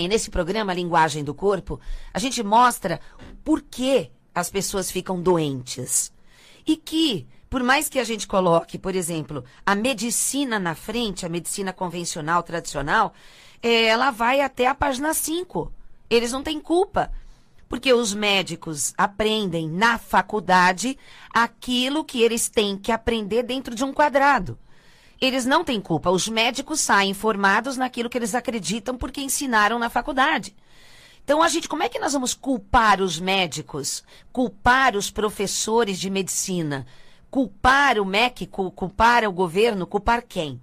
E nesse programa Linguagem do Corpo, a gente mostra por que as pessoas ficam doentes. E que, por mais que a gente coloque, por exemplo, a medicina na frente, a medicina convencional, tradicional, é, ela vai até a página 5. Eles não têm culpa. Porque os médicos aprendem na faculdade aquilo que eles têm que aprender dentro de um quadrado eles não têm culpa. Os médicos saem formados naquilo que eles acreditam porque ensinaram na faculdade. Então, a gente, como é que nós vamos culpar os médicos, culpar os professores de medicina, culpar o MEC, culpar o governo, culpar quem?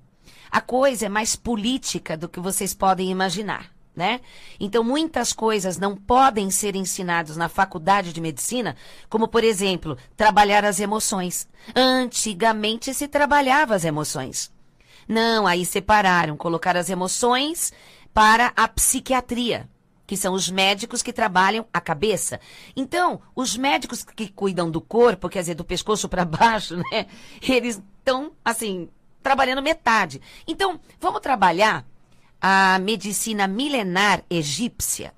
A coisa é mais política do que vocês podem imaginar. Né? Então, muitas coisas não podem ser ensinadas na faculdade de medicina, como, por exemplo, trabalhar as emoções. Antigamente se trabalhava as emoções. Não, aí separaram, colocaram as emoções para a psiquiatria, que são os médicos que trabalham a cabeça. Então, os médicos que cuidam do corpo, quer dizer, do pescoço para baixo, né? Eles estão, assim, trabalhando metade. Então, vamos trabalhar a medicina milenar egípcia.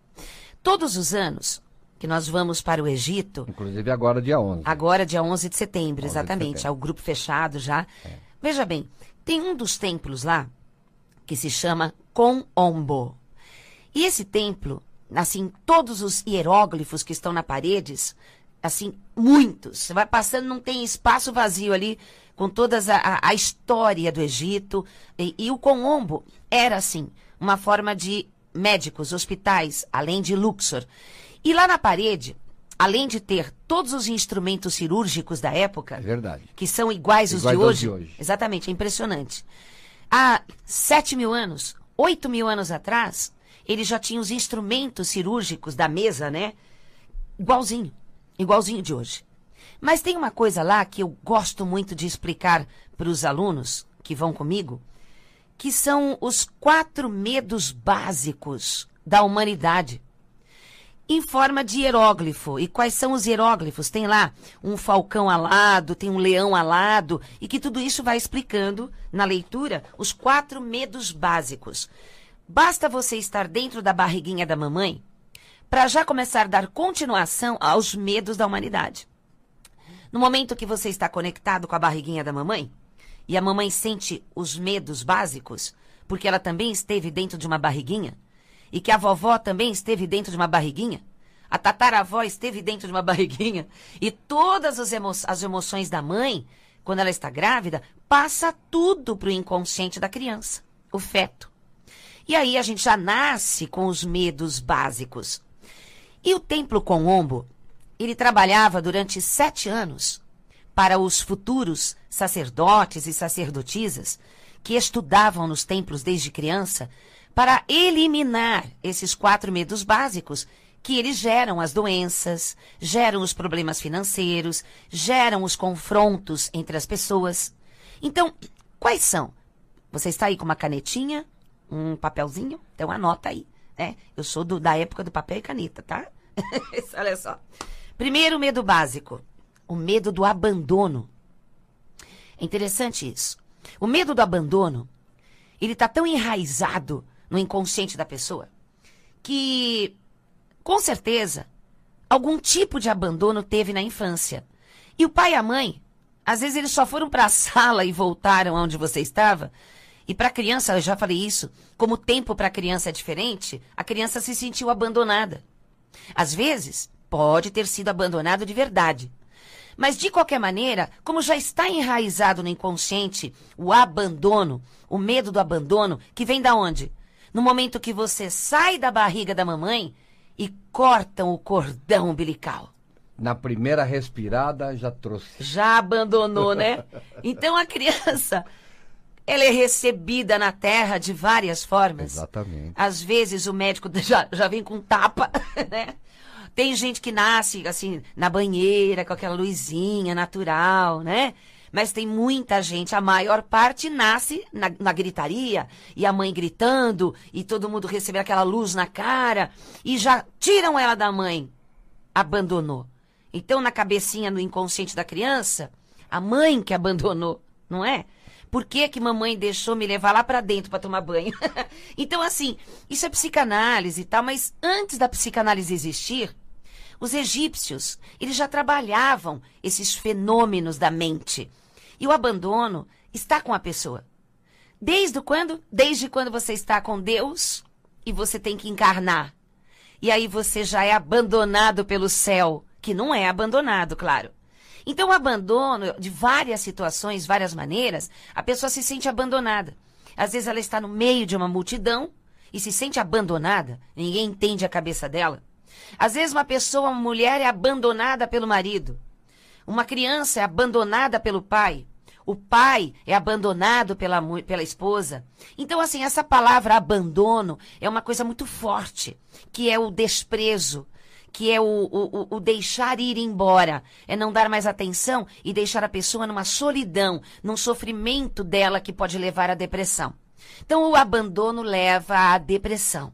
Todos os anos que nós vamos para o Egito. Inclusive agora, dia 11. Agora, dia 11 de setembro, 11 exatamente. De setembro. É o grupo fechado já. É. Veja bem, tem um dos templos lá que se chama Konombo. E esse templo, assim, todos os hieróglifos que estão na paredes, assim, muitos. Você vai passando, não tem espaço vazio ali, com toda a, a, história do Egito. E, e o Konombo era, assim, uma forma de médicos, hospitais, além de Luxor. E lá na parede além de ter todos os instrumentos cirúrgicos da época, é verdade. que são iguais, iguais de hoje, de hoje, exatamente, é impressionante. Há 7 mil anos, 8 mil anos atrás, ele já tinha os instrumentos cirúrgicos da mesa, né? Igualzinho, igualzinho de hoje. Mas tem uma coisa lá que eu gosto muito de explicar para os alunos que vão comigo, que são os quatro medos básicos da humanidade em forma de hieróglifo. E quais são os hieróglifos? Tem lá um falcão alado, tem um leão alado, e que tudo isso vai explicando na leitura os quatro medos básicos. Basta você estar dentro da barriguinha da mamãe para já começar a dar continuação aos medos da humanidade. No momento que você está conectado com a barriguinha da mamãe, e a mamãe sente os medos básicos, porque ela também esteve dentro de uma barriguinha, e que a vovó também esteve dentro de uma barriguinha, a tataravó esteve dentro de uma barriguinha, e todas as, emo as emoções da mãe, quando ela está grávida, passa tudo para o inconsciente da criança, o feto. E aí a gente já nasce com os medos básicos. E o templo com ombo, ele trabalhava durante sete anos para os futuros sacerdotes e sacerdotisas que estudavam nos templos desde criança para eliminar esses quatro medos básicos que eles geram as doenças, geram os problemas financeiros, geram os confrontos entre as pessoas. Então, quais são? Você está aí com uma canetinha, um papelzinho, então anota aí, né? Eu sou do, da época do papel e caneta, tá? Olha só. Primeiro medo básico, o medo do abandono. É interessante isso. O medo do abandono, ele está tão enraizado no inconsciente da pessoa, que com certeza algum tipo de abandono teve na infância. E o pai e a mãe, às vezes eles só foram para a sala e voltaram aonde você estava. E para a criança, eu já falei isso, como o tempo para a criança é diferente, a criança se sentiu abandonada. Às vezes, pode ter sido abandonado de verdade. Mas, de qualquer maneira, como já está enraizado no inconsciente o abandono, o medo do abandono, que vem da onde? no momento que você sai da barriga da mamãe e cortam o cordão umbilical. Na primeira respirada já trouxe. Já abandonou, né? Então a criança ela é recebida na terra de várias formas. Exatamente. Às vezes o médico já, já vem com tapa, né? Tem gente que nasce, assim, na banheira, com aquela luzinha natural, né? Mas tem muita gente, a maior parte nasce na, na gritaria, e a mãe gritando, e todo mundo recebendo aquela luz na cara, e já tiram ela da mãe. Abandonou. Então, na cabecinha, no inconsciente da criança, a mãe que abandonou, não é? Por que que mamãe deixou me levar lá para dentro para tomar banho? então, assim, isso é psicanálise e tal, mas antes da psicanálise existir, os egípcios, eles já trabalhavam esses fenômenos da mente e o abandono está com a pessoa. Desde quando? Desde quando você está com Deus e você tem que encarnar. E aí você já é abandonado pelo céu, que não é abandonado, claro. Então, o abandono, de várias situações, várias maneiras, a pessoa se sente abandonada. Às vezes ela está no meio de uma multidão e se sente abandonada, ninguém entende a cabeça dela. Às vezes uma pessoa, uma mulher é abandonada pelo marido. Uma criança é abandonada pelo pai. O pai é abandonado pela, pela esposa. Então, assim, essa palavra abandono é uma coisa muito forte, que é o desprezo, que é o, o, o deixar ir embora, é não dar mais atenção e deixar a pessoa numa solidão, num sofrimento dela que pode levar à depressão. Então, o abandono leva à depressão.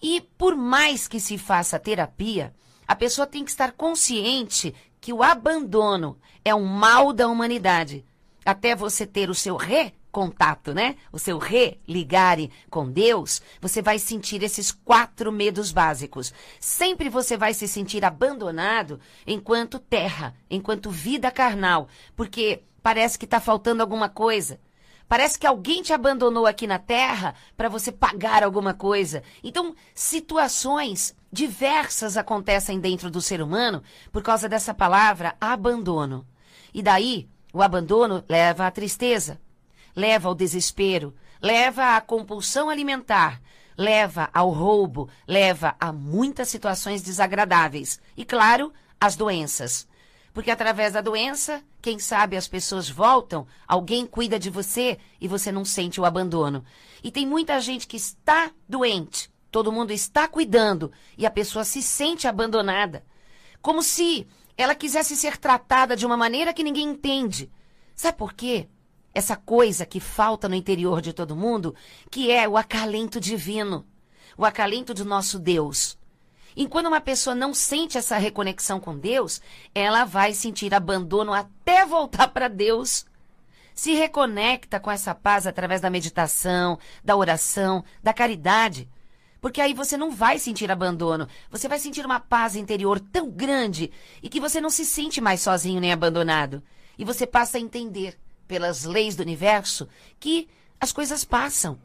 E por mais que se faça terapia, a pessoa tem que estar consciente que o abandono é um mal da humanidade, até você ter o seu recontato, né? O seu religare com Deus, você vai sentir esses quatro medos básicos. Sempre você vai se sentir abandonado enquanto terra, enquanto vida carnal, porque parece que está faltando alguma coisa. Parece que alguém te abandonou aqui na terra para você pagar alguma coisa. Então, situações diversas acontecem dentro do ser humano por causa dessa palavra abandono. E daí, o abandono leva à tristeza, leva ao desespero, leva à compulsão alimentar, leva ao roubo, leva a muitas situações desagradáveis e, claro, às doenças. Porque através da doença, quem sabe as pessoas voltam, alguém cuida de você e você não sente o abandono. E tem muita gente que está doente, todo mundo está cuidando e a pessoa se sente abandonada. Como se ela quisesse ser tratada de uma maneira que ninguém entende. Sabe por quê? Essa coisa que falta no interior de todo mundo, que é o acalento divino, o acalento do nosso Deus. E quando uma pessoa não sente essa reconexão com Deus, ela vai sentir abandono até voltar para Deus. Se reconecta com essa paz através da meditação, da oração, da caridade. Porque aí você não vai sentir abandono. Você vai sentir uma paz interior tão grande e que você não se sente mais sozinho nem abandonado. E você passa a entender, pelas leis do universo, que as coisas passam.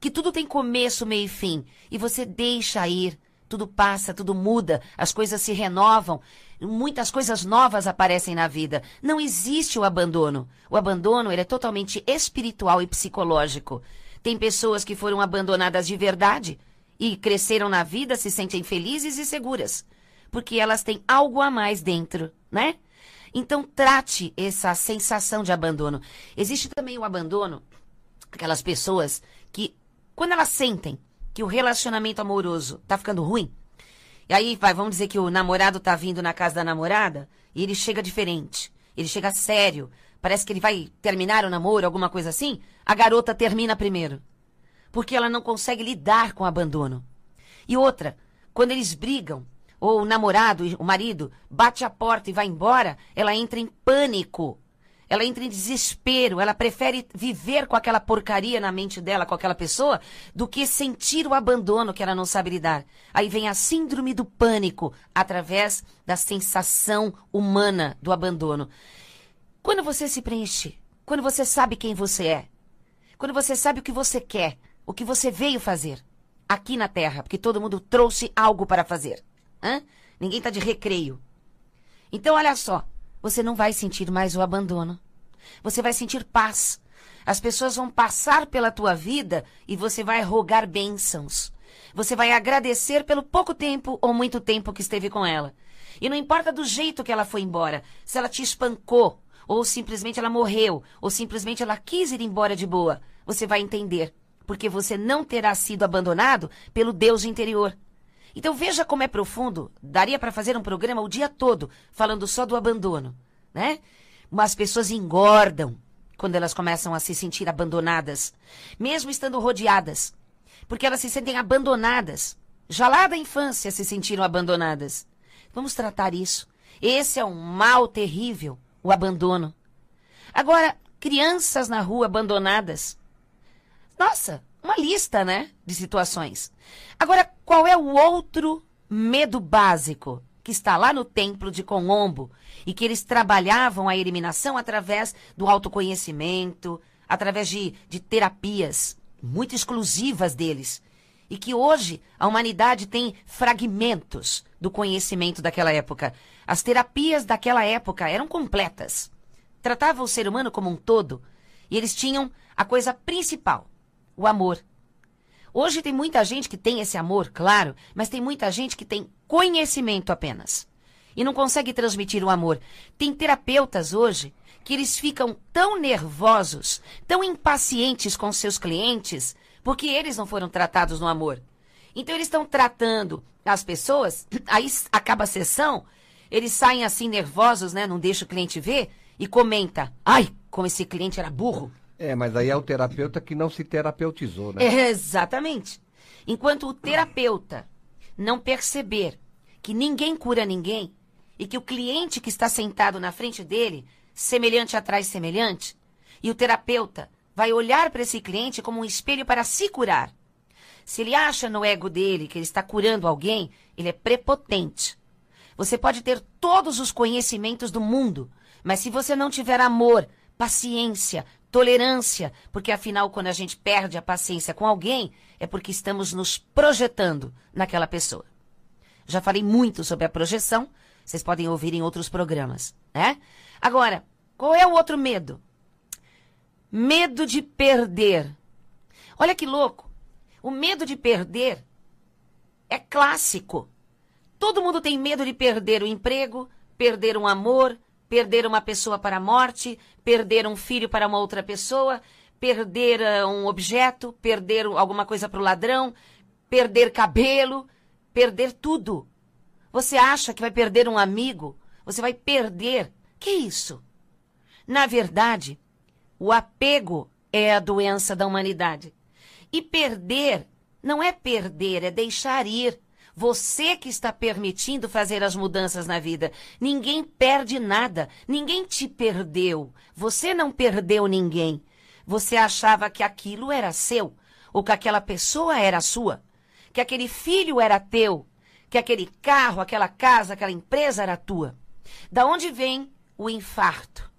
Que tudo tem começo, meio e fim. E você deixa ir. Tudo passa, tudo muda, as coisas se renovam, muitas coisas novas aparecem na vida. Não existe o abandono. O abandono ele é totalmente espiritual e psicológico. Tem pessoas que foram abandonadas de verdade, e cresceram na vida se sentem felizes e seguras, porque elas têm algo a mais dentro, né? Então trate essa sensação de abandono. Existe também o abandono aquelas pessoas que quando elas sentem que o relacionamento amoroso tá ficando ruim, e aí vai, vamos dizer que o namorado tá vindo na casa da namorada e ele chega diferente, ele chega sério, parece que ele vai terminar o namoro, alguma coisa assim, a garota termina primeiro porque ela não consegue lidar com o abandono. E outra, quando eles brigam, ou o namorado, o marido, bate a porta e vai embora, ela entra em pânico. Ela entra em desespero, ela prefere viver com aquela porcaria na mente dela, com aquela pessoa, do que sentir o abandono que ela não sabe lidar. Aí vem a síndrome do pânico, através da sensação humana do abandono. Quando você se preenche, quando você sabe quem você é, quando você sabe o que você quer, o que você veio fazer aqui na Terra, porque todo mundo trouxe algo para fazer. Hã? Ninguém está de recreio. Então, olha só, você não vai sentir mais o abandono. Você vai sentir paz. As pessoas vão passar pela tua vida e você vai rogar bênçãos. Você vai agradecer pelo pouco tempo ou muito tempo que esteve com ela. E não importa do jeito que ela foi embora, se ela te espancou, ou simplesmente ela morreu, ou simplesmente ela quis ir embora de boa, você vai entender porque você não terá sido abandonado pelo Deus interior. Então veja como é profundo. Daria para fazer um programa o dia todo falando só do abandono, né? Mas as pessoas engordam quando elas começam a se sentir abandonadas, mesmo estando rodeadas, porque elas se sentem abandonadas. Já lá da infância se sentiram abandonadas. Vamos tratar isso. Esse é um mal terrível, o abandono. Agora, crianças na rua abandonadas. Nossa, uma lista, né? De situações. Agora, qual é o outro medo básico que está lá no templo de Colombo e que eles trabalhavam a eliminação através do autoconhecimento, através de, de terapias muito exclusivas deles. E que hoje a humanidade tem fragmentos do conhecimento daquela época. As terapias daquela época eram completas. Tratavam o ser humano como um todo. E eles tinham a coisa principal, o amor. Hoje tem muita gente que tem esse amor, claro, mas tem muita gente que tem conhecimento apenas e não consegue transmitir o amor. Tem terapeutas hoje que eles ficam tão nervosos, tão impacientes com seus clientes, porque eles não foram tratados no amor. Então eles estão tratando as pessoas, aí acaba a sessão, eles saem assim nervosos, né? Não deixa o cliente ver e comenta: "Ai, como esse cliente era burro". É, mas aí é o terapeuta que não se terapeutizou, né? É, exatamente. Enquanto o terapeuta não perceber que ninguém cura ninguém e que o cliente que está sentado na frente dele, semelhante atrás semelhante, e o terapeuta vai olhar para esse cliente como um espelho para se curar. Se ele acha no ego dele que ele está curando alguém, ele é prepotente. Você pode ter todos os conhecimentos do mundo, mas se você não tiver amor, paciência, tolerância, porque afinal, quando a gente perde a paciência com alguém, é porque estamos nos projetando naquela pessoa. Já falei muito sobre a projeção, vocês podem ouvir em outros programas, né? Agora, qual é o outro medo? Medo de perder. Olha que louco. O medo de perder é clássico. Todo mundo tem medo de perder o emprego, perder um amor, Perder uma pessoa para a morte, perder um filho para uma outra pessoa, perder eh, um objeto, perder alguma coisa para o ladrão, perder cabelo, perder tudo. Você acha que vai perder um amigo? Você vai perder. Que isso? Na verdade, o apego é a doença da humanidade. E perder não é perder, é deixar ir, você que está permitindo fazer as mudanças na vida. Ninguém perde nada. Ninguém te perdeu. Você não perdeu ninguém. Você achava que aquilo era seu, ou que aquela pessoa era sua, que aquele filho era teu, que aquele carro, aquela casa, aquela empresa era tua. Da onde vem o infarto?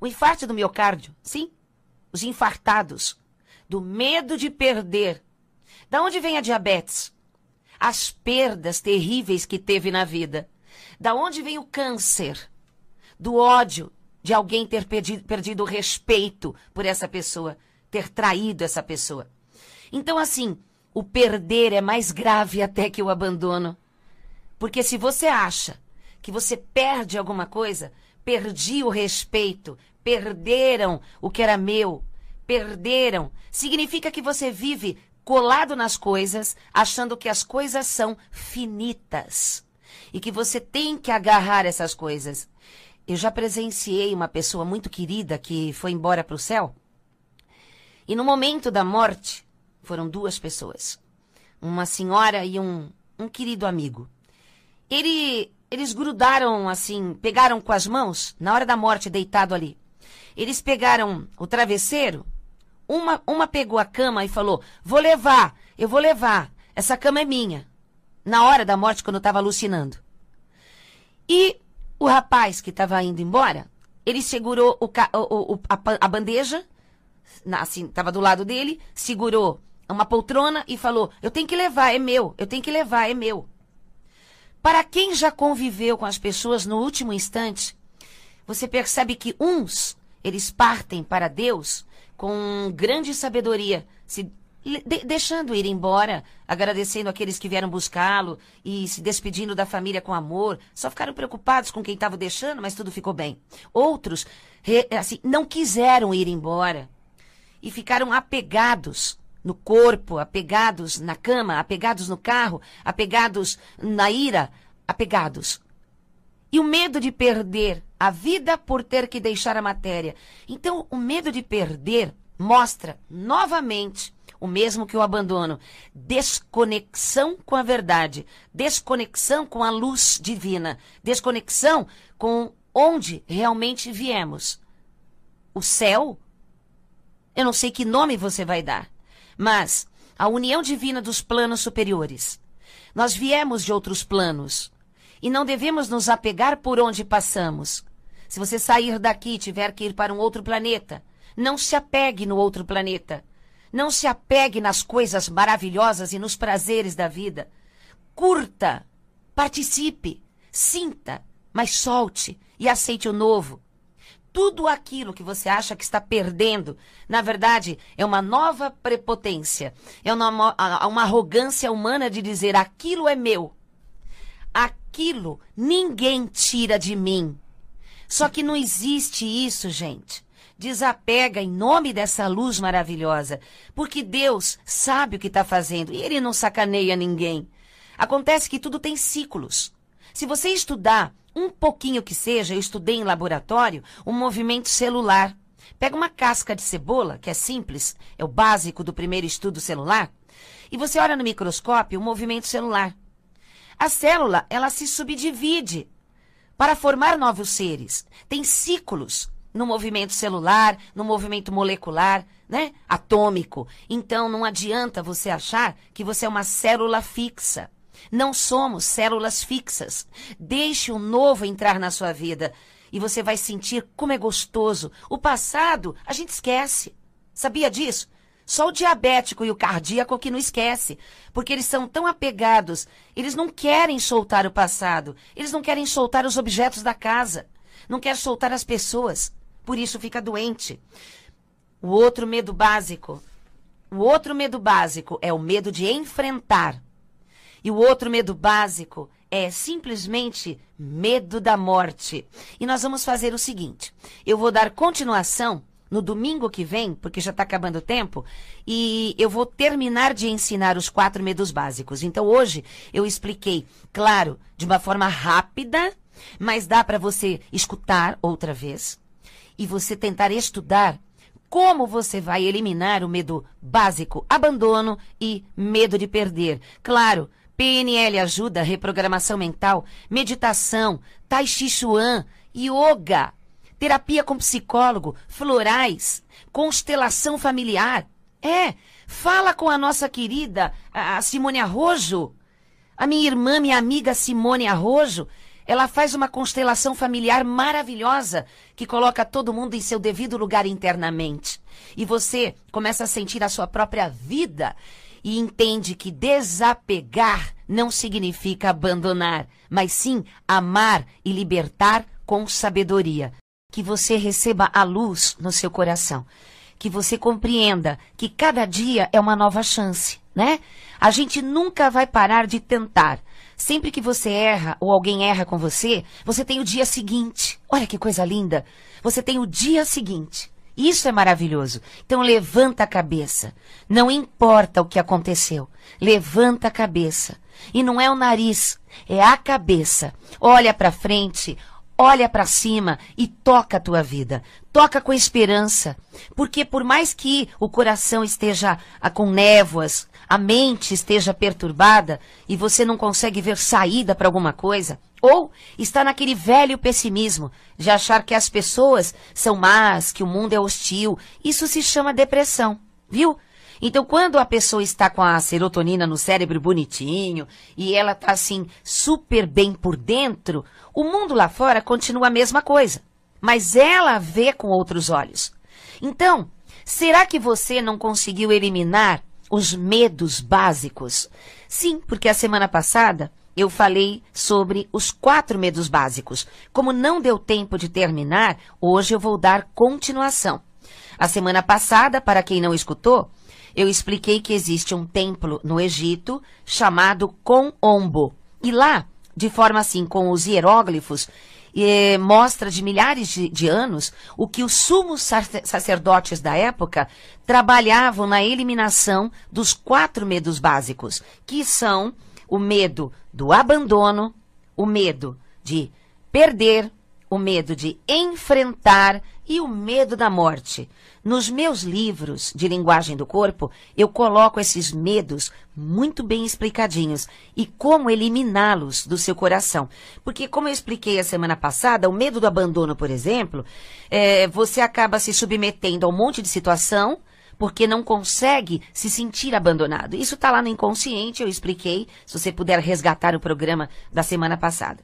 O infarto do miocárdio, sim, os infartados, do medo de perder. Da onde vem a diabetes? as perdas terríveis que teve na vida. Da onde vem o câncer? Do ódio de alguém ter perdido, o respeito por essa pessoa, ter traído essa pessoa. Então, assim, o perder é mais grave até que o abandono. Porque se você acha que você perde alguma coisa, perdi o respeito, perderam o que era meu, perderam, significa que você vive colado nas coisas, achando que as coisas são finitas e que você tem que agarrar essas coisas. Eu já presenciei uma pessoa muito querida que foi embora para o céu. E no momento da morte, foram duas pessoas. Uma senhora e um, um querido amigo. Ele, eles grudaram assim, pegaram com as mãos, na hora da morte, deitado ali. Eles pegaram o travesseiro uma, uma pegou a cama e falou: Vou levar, eu vou levar, essa cama é minha. Na hora da morte, quando eu estava alucinando. E o rapaz que estava indo embora, ele segurou o, o, o, a, a, bandeja, assim, estava do lado dele, segurou uma poltrona e falou: Eu tenho que levar, é meu, eu tenho que levar, é meu. Para quem já conviveu com as pessoas no último instante, você percebe que uns, eles partem para Deus com grande sabedoria, se de deixando ir embora, agradecendo aqueles que vieram buscá-lo e se despedindo da família com amor. Só ficaram preocupados com quem estava deixando, mas tudo ficou bem. Outros assim, não quiseram ir embora e ficaram apegados no corpo, apegados na cama, apegados no carro, apegados na ira, apegados. E o medo de perder a vida por ter que deixar a matéria. Então, o medo de perder mostra novamente o mesmo que o abandono, desconexão com a verdade, desconexão com a luz divina, desconexão com onde realmente viemos. O céu? Eu não sei que nome você vai dar, mas a união divina dos planos superiores. Nós viemos de outros planos e não devemos nos apegar por onde passamos. Se você sair daqui e tiver que ir para um outro planeta, não se apegue no outro planeta. Não se apegue nas coisas maravilhosas e nos prazeres da vida. Curta, participe, sinta, mas solte e aceite o novo. Tudo aquilo que você acha que está perdendo, na verdade, é uma nova prepotência, é uma, uma arrogância humana de dizer: aquilo é meu, aquilo ninguém tira de mim. Só que não existe isso, gente. Desapega em nome dessa luz maravilhosa, porque Deus sabe o que está fazendo e Ele não sacaneia ninguém. Acontece que tudo tem ciclos. Se você estudar um pouquinho que seja, eu estudei em laboratório, o um movimento celular. Pega uma casca de cebola, que é simples, é o básico do primeiro estudo celular, e você olha no microscópio o movimento celular. A célula, ela se subdivide para formar novos seres. Tem ciclos no movimento celular, no movimento molecular, né? Atômico. Então não adianta você achar que você é uma célula fixa. Não somos células fixas. Deixe o novo entrar na sua vida e você vai sentir como é gostoso. O passado a gente esquece. Sabia disso? Só o diabético e o cardíaco que não esquece, porque eles são tão apegados, eles não querem soltar o passado, eles não querem soltar os objetos da casa, não querem soltar as pessoas, por isso fica doente. O outro medo básico, o outro medo básico é o medo de enfrentar. E o outro medo básico é simplesmente medo da morte. E nós vamos fazer o seguinte: eu vou dar continuação no domingo que vem, porque já está acabando o tempo, e eu vou terminar de ensinar os quatro medos básicos. Então hoje eu expliquei, claro, de uma forma rápida, mas dá para você escutar outra vez e você tentar estudar como você vai eliminar o medo básico, abandono e medo de perder. Claro, PNL ajuda, reprogramação mental, meditação, tai chi chuan, yoga, terapia com psicólogo, florais, constelação familiar. É, fala com a nossa querida a Simone Arrojo. A minha irmã, minha amiga Simone Arrojo, ela faz uma constelação familiar maravilhosa que coloca todo mundo em seu devido lugar internamente. E você começa a sentir a sua própria vida e entende que desapegar não significa abandonar, mas sim amar e libertar com sabedoria que você receba a luz no seu coração, que você compreenda que cada dia é uma nova chance, né? A gente nunca vai parar de tentar. Sempre que você erra ou alguém erra com você, você tem o dia seguinte. Olha que coisa linda! Você tem o dia seguinte. Isso é maravilhoso. Então levanta a cabeça. Não importa o que aconteceu. Levanta a cabeça. E não é o nariz, é a cabeça. Olha para frente, olha para cima e toca a tua vida. Toca com esperança, porque por mais que o coração esteja ah, com névoas, a mente esteja perturbada e você não consegue ver saída para alguma coisa, ou está naquele velho pessimismo de achar que as pessoas são más, que o mundo é hostil, isso se chama depressão, viu? Então, quando a pessoa está com a serotonina no cérebro bonitinho e ela está assim super bem por dentro, o mundo lá fora continua a mesma coisa, mas ela vê com outros olhos. Então, será que você não conseguiu eliminar os medos básicos? Sim, porque a semana passada eu falei sobre os quatro medos básicos. Como não deu tempo de terminar, hoje eu vou dar continuação. A semana passada, para quem não escutou, eu expliquei que existe um templo no Egito chamado Konombo. E lá, de forma assim, com os hieróglifos, eh, mostra de milhares de, de, anos o que os sumos sacerdotes da época trabalhavam na eliminação dos quatro medos básicos, que são o medo do abandono, o medo de perder, o medo de enfrentar e o medo da morte. Nos meus livros de linguagem do corpo, eu coloco esses medos muito bem explicadinhos e como eliminá-los do seu coração. Porque, como eu expliquei a semana passada, o medo do abandono, por exemplo, é, você acaba se submetendo a um monte de situação porque não consegue se sentir abandonado. Isso está lá no inconsciente, eu expliquei, se você puder resgatar o programa da semana passada.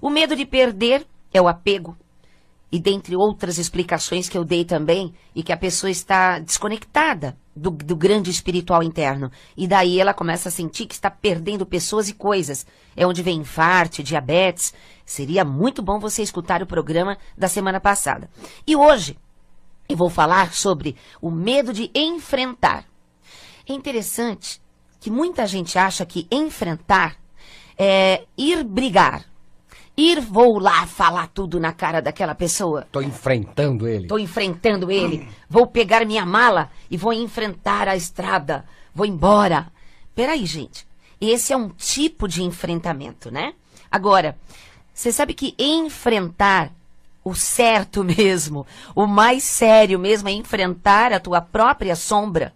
O medo de perder é o apego, e dentre outras explicações que eu dei também, e que a pessoa está desconectada do, do, grande espiritual interno. E daí ela começa a sentir que está perdendo pessoas e coisas. É onde vem infarte, diabetes. Seria muito bom você escutar o programa da semana passada. E hoje eu vou falar sobre o medo de enfrentar. É interessante que muita gente acha que enfrentar é ir brigar, ir, vou lá falar tudo na cara daquela pessoa. Tô enfrentando ele. Tô enfrentando ele. Vou pegar minha mala e vou enfrentar a estrada. Vou embora. Peraí, gente. Esse é um tipo de enfrentamento, né? Agora, você sabe que enfrentar o certo mesmo, o mais sério mesmo é enfrentar a tua própria sombra.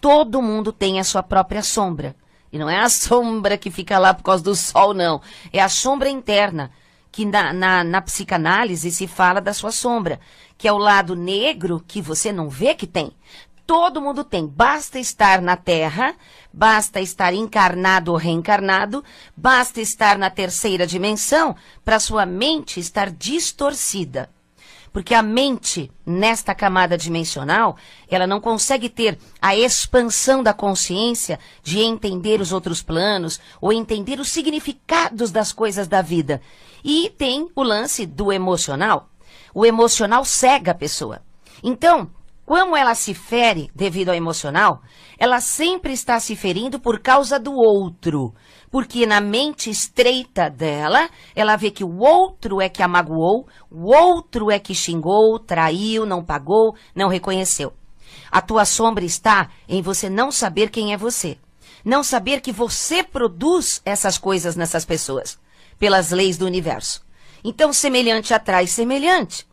Todo mundo tem a sua própria sombra. E não é a sombra que fica lá por causa do sol, não. É a sombra interna, que na, na, na psicanálise se fala da sua sombra, que é o lado negro que você não vê que tem. Todo mundo tem. Basta estar na Terra, basta estar encarnado ou reencarnado, basta estar na terceira dimensão para sua mente estar distorcida. Porque a mente, nesta camada dimensional, ela não consegue ter a expansão da consciência de entender os outros planos ou entender os significados das coisas da vida. E tem o lance do emocional. O emocional cega a pessoa. Então, como ela se fere devido ao emocional, ela sempre está se ferindo por causa do outro porque na mente estreita dela, ela vê que o outro é que a magoou, o outro é que xingou, traiu, não pagou, não reconheceu. A tua sombra está em você não saber quem é você, não saber que você produz essas coisas nessas pessoas, pelas leis do universo. Então, semelhante atrai semelhante.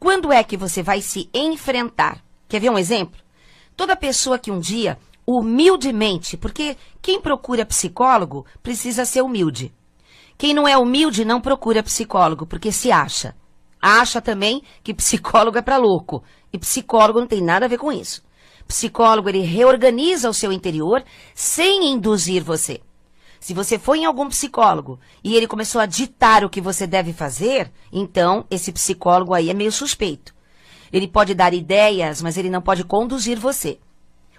Quando é que você vai se enfrentar? Quer ver um exemplo? Toda pessoa que um dia humildemente, porque quem procura psicólogo precisa ser humilde. Quem não é humilde não procura psicólogo, porque se acha. Acha também que psicólogo é para louco. E psicólogo não tem nada a ver com isso. Psicólogo, ele reorganiza o seu interior sem induzir você. Se você foi em algum psicólogo e ele começou a ditar o que você deve fazer, então esse psicólogo aí é meio suspeito. Ele pode dar ideias, mas ele não pode conduzir você.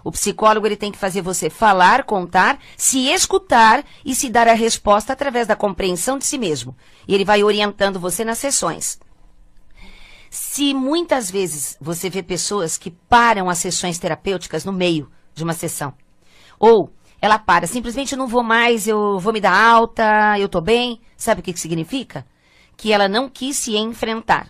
O psicólogo ele tem que fazer você falar, contar, se escutar e se dar a resposta através da compreensão de si mesmo. E ele vai orientando você nas sessões. Se muitas vezes você vê pessoas que param as sessões terapêuticas no meio de uma sessão, ou ela para, simplesmente não vou mais, eu vou me dar alta, eu tô bem, sabe o que, que significa? Que ela não quis se enfrentar.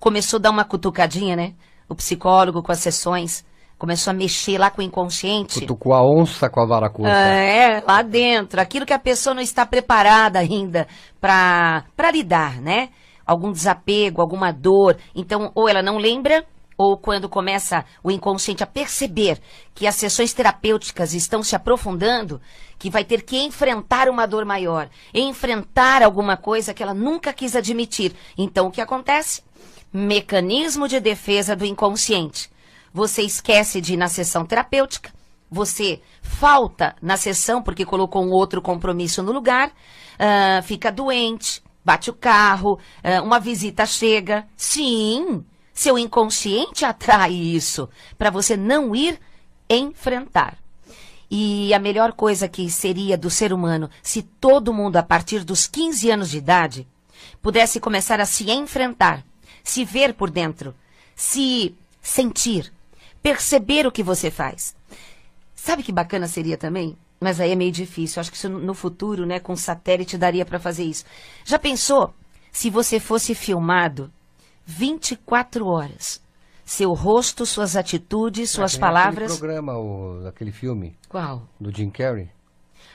Começou a dar uma cutucadinha, né? O psicólogo com as sessões Começou a mexer lá com o inconsciente. Cutucou a onça com a varacuça. Ah, é, lá dentro. Aquilo que a pessoa não está preparada ainda para lidar, né? Algum desapego, alguma dor. Então, ou ela não lembra, ou quando começa o inconsciente a perceber que as sessões terapêuticas estão se aprofundando, que vai ter que enfrentar uma dor maior, enfrentar alguma coisa que ela nunca quis admitir. Então o que acontece? Mecanismo de defesa do inconsciente você esquece de ir na sessão terapêutica, você falta na sessão porque colocou um outro compromisso no lugar, uh, fica doente, bate o carro, uh, uma visita chega. Sim, seu inconsciente atrai isso para você não ir enfrentar. E a melhor coisa que seria do ser humano se todo mundo, a partir dos 15 anos de idade, pudesse começar a se enfrentar, se ver por dentro, se sentir, perceber o que você faz. Sabe que bacana seria também? Mas aí é meio difícil. Acho que isso no futuro, né, com satélite daria para fazer isso. Já pensou se você fosse filmado 24 horas? Seu rosto, suas atitudes, é, suas é, palavras. Aquele programa, o, aquele filme. Qual? Do Jim Carrey.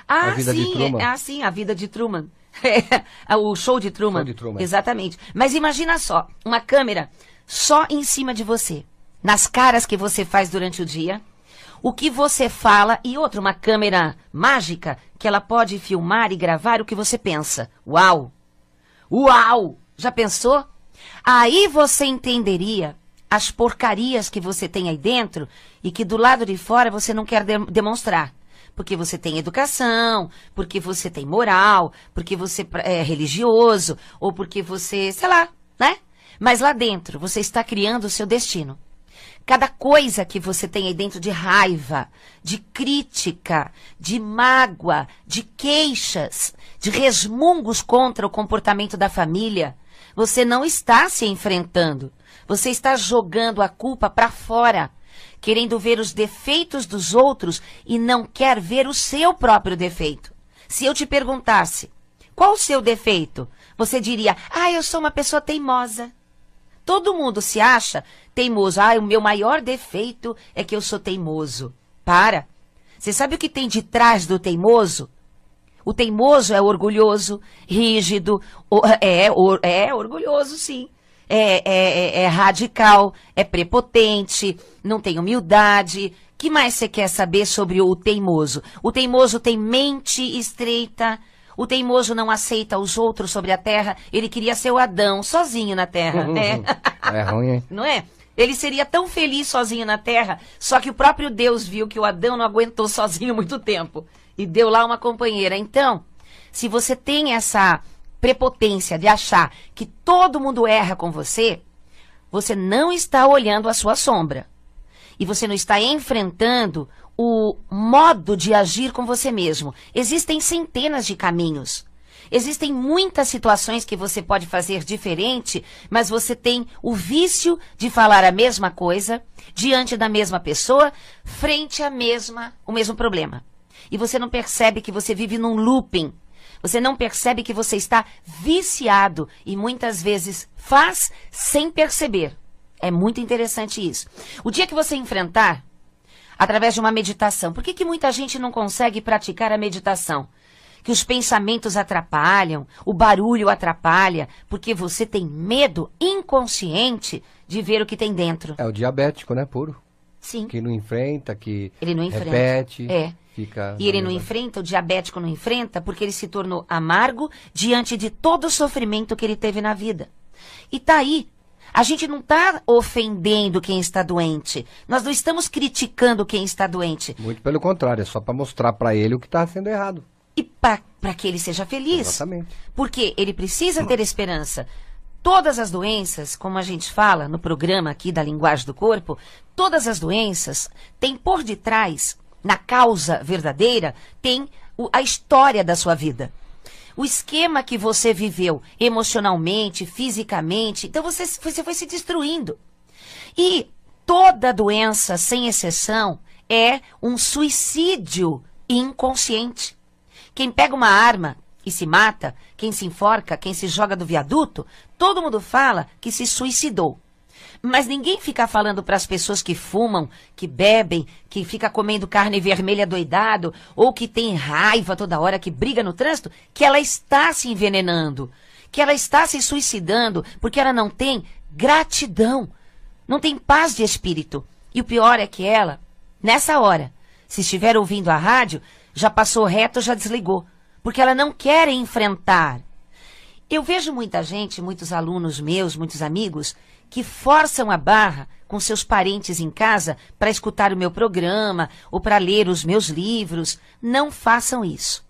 Ah, sim, é, ah, sim, a vida de Truman. É, o show de Truman. Show de Truman. Exatamente. Mas imagina só, uma câmera só em cima de você nas caras que você faz durante o dia, o que você fala e outra, uma câmera mágica que ela pode filmar e gravar o que você pensa. Uau! Uau! Já pensou? Aí você entenderia as porcarias que você tem aí dentro e que do lado de fora você não quer de demonstrar. Porque você tem educação, porque você tem moral, porque você é religioso, ou porque você, sei lá, né? Mas lá dentro você está criando o seu destino. Cada coisa que você tem aí dentro de raiva, de crítica, de mágoa, de queixas, de resmungos contra o comportamento da família, você não está se enfrentando. Você está jogando a culpa para fora, querendo ver os defeitos dos outros e não quer ver o seu próprio defeito. Se eu te perguntasse, qual o seu defeito? Você diria, ah, eu sou uma pessoa teimosa. Todo mundo se acha teimoso. Ah, o meu maior defeito é que eu sou teimoso. Para. Você sabe o que tem de trás do teimoso? O teimoso é orgulhoso, rígido, é, é, é orgulhoso, sim. É, é, é, é, radical, é prepotente, não tem humildade. que mais você quer saber sobre o teimoso? O teimoso tem mente estreita, o teimoso não aceita os outros sobre a terra. Ele queria ser o Adão, sozinho na terra. é. é ruim, hein? Não é? Ele seria tão feliz sozinho na terra, só que o próprio Deus viu que o Adão não aguentou sozinho muito tempo e deu lá uma companheira. Então, se você tem essa prepotência de achar que todo mundo erra com você, você não está olhando a sua sombra. E você não está enfrentando o modo de agir com você mesmo. Existem centenas de caminhos. Existem muitas situações que você pode fazer diferente, mas você tem o vício de falar a mesma coisa diante da mesma pessoa, frente a mesma, o mesmo problema. E você não percebe que você vive num looping. Você não percebe que você está viciado e muitas vezes faz sem perceber. É muito interessante isso. O dia que você enfrentar através de uma meditação. Por que, que muita gente não consegue praticar a meditação? Que os pensamentos atrapalham, o barulho atrapalha, porque você tem medo inconsciente de ver o que tem dentro. É o diabético, né? Puro. Sim. Que não enfrenta, que ele não enfrenta. repete. É. Fica e ele não enfrenta, o diabético não enfrenta, porque ele se tornou amargo diante de todo o sofrimento que ele teve na vida. E tá aí a gente não está ofendendo quem está doente. Nós não estamos criticando quem está doente. Muito pelo contrário, é só para mostrar para ele o que está sendo errado. E para que ele seja feliz. Exatamente. Porque ele precisa ter esperança. Todas as doenças, como a gente fala no programa aqui da linguagem do corpo, todas as doenças têm por detrás, na causa verdadeira, tem a história da sua vida o esquema que você viveu emocionalmente, fisicamente. Então você, você foi se destruindo. E toda doença, sem exceção, é um suicídio inconsciente. Quem pega uma arma e se mata, quem se enforca, quem se joga do viaduto, todo mundo fala que se suicidou. Mas ninguém fica falando para as pessoas que fumam, que bebem, que fica comendo carne vermelha doidado, ou que tem raiva toda hora, que briga no trânsito, que ela está se envenenando, que ela está se suicidando, porque ela não tem gratidão, não tem paz de espírito. E o pior é que ela, nessa hora, se estiver ouvindo a rádio, já passou reto, já desligou, porque ela não quer enfrentar eu vejo muita gente, muitos alunos meus, muitos amigos, que forçam a barra com seus parentes em casa para escutar o meu programa ou para ler os meus livros. Não façam isso.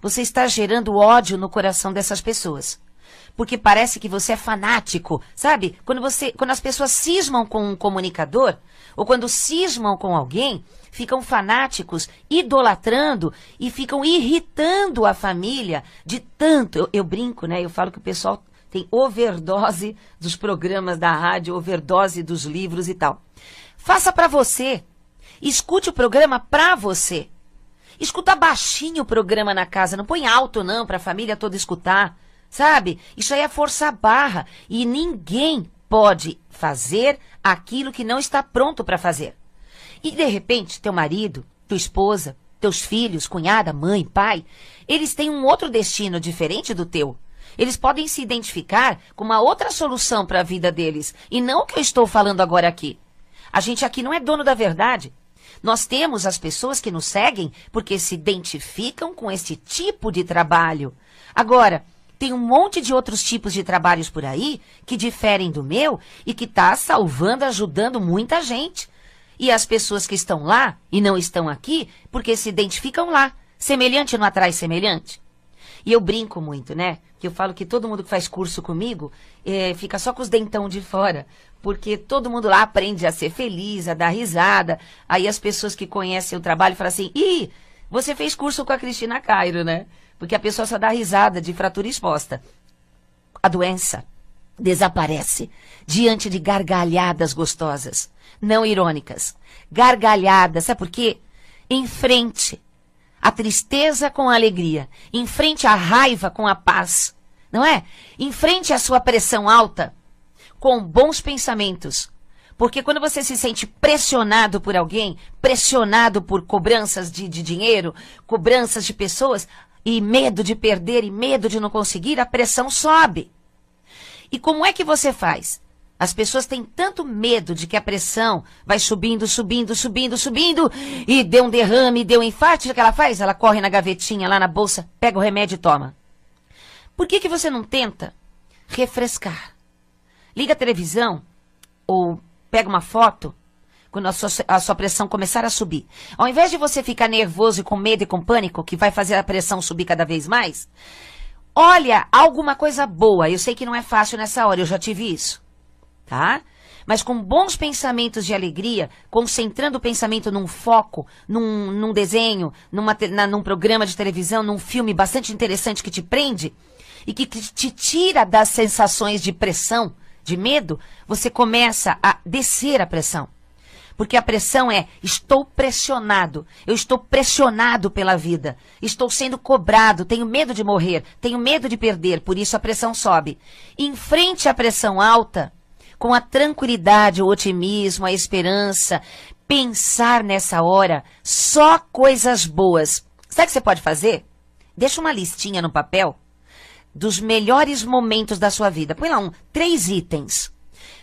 Você está gerando ódio no coração dessas pessoas porque parece que você é fanático, sabe? Quando você, quando as pessoas cismam com um comunicador ou quando cismam com alguém, ficam fanáticos, idolatrando e ficam irritando a família de tanto. Eu, eu brinco, né? Eu falo que o pessoal tem overdose dos programas da rádio, overdose dos livros e tal. Faça para você. Escute o programa para você. Escuta baixinho o programa na casa, não põe alto não para a família toda escutar sabe? Isso aí é força barra e ninguém pode fazer aquilo que não está pronto para fazer. E de repente, teu marido, tua esposa, teus filhos, cunhada, mãe, pai, eles têm um outro destino diferente do teu. Eles podem se identificar com uma outra solução para a vida deles e não o que eu estou falando agora aqui. A gente aqui não é dono da verdade. Nós temos as pessoas que nos seguem porque se identificam com esse tipo de trabalho. Agora, tem um monte de outros tipos de trabalhos por aí que diferem do meu e que está salvando, ajudando muita gente. E as pessoas que estão lá e não estão aqui porque se identificam lá. Semelhante não atrai semelhante. E eu brinco muito, né? Que eu falo que todo mundo que faz curso comigo é, fica só com os dentão de fora. Porque todo mundo lá aprende a ser feliz, a dar risada. Aí as pessoas que conhecem o trabalho falam assim: ih, você fez curso com a Cristina Cairo, né? Porque a pessoa só dá risada de fratura exposta. A doença desaparece diante de gargalhadas gostosas, não irônicas. Gargalhadas, sabe por quê? Em frente à tristeza com a alegria, em frente à raiva com a paz, não é? Em frente à sua pressão alta com bons pensamentos. Porque quando você se sente pressionado por alguém, pressionado por cobranças de, de dinheiro, cobranças de pessoas, e medo de perder e medo de não conseguir, a pressão sobe. E como é que você faz? As pessoas têm tanto medo de que a pressão vai subindo, subindo, subindo, subindo, e deu um derrame, deu um infarto o que ela faz? Ela corre na gavetinha, lá na bolsa, pega o remédio e toma. Por que, que você não tenta refrescar? Liga a televisão ou pega uma foto quando a sua, a sua pressão começar a subir, ao invés de você ficar nervoso e com medo e com pânico, que vai fazer a pressão subir cada vez mais, olha alguma coisa boa. Eu sei que não é fácil nessa hora, eu já tive isso. Tá? Mas com bons pensamentos de alegria, concentrando o pensamento num foco, num, num desenho, numa, na, num programa de televisão, num filme bastante interessante que te prende e que, que te tira das sensações de pressão, de medo, você começa a descer a pressão. Porque a pressão é: estou pressionado, eu estou pressionado pela vida, estou sendo cobrado, tenho medo de morrer, tenho medo de perder, por isso a pressão sobe. Enfrente a pressão alta com a tranquilidade, o otimismo, a esperança, pensar nessa hora só coisas boas. Sabe o que você pode fazer? Deixa uma listinha no papel dos melhores momentos da sua vida. Põe lá um, três itens.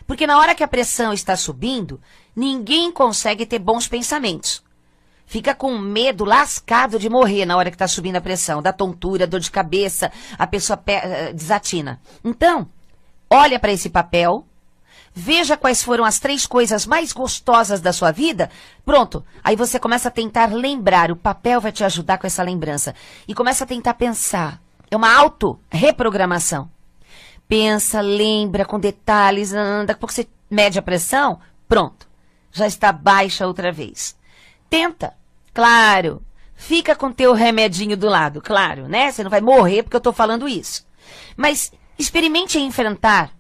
Porque na hora que a pressão está subindo, Ninguém consegue ter bons pensamentos. Fica com medo lascado de morrer na hora que está subindo a pressão, da tontura, dor de cabeça, a pessoa eh, desatina. Então, olha para esse papel, veja quais foram as três coisas mais gostosas da sua vida. Pronto, aí você começa a tentar lembrar, o papel vai te ajudar com essa lembrança. E começa a tentar pensar. É uma auto-reprogramação. Pensa, lembra com detalhes, anda, porque você mede a pressão, pronto já está baixa outra vez. Tenta, claro. Fica com teu remedinho do lado, claro, né? Você não vai morrer porque eu estou falando isso. Mas experimente enfrentar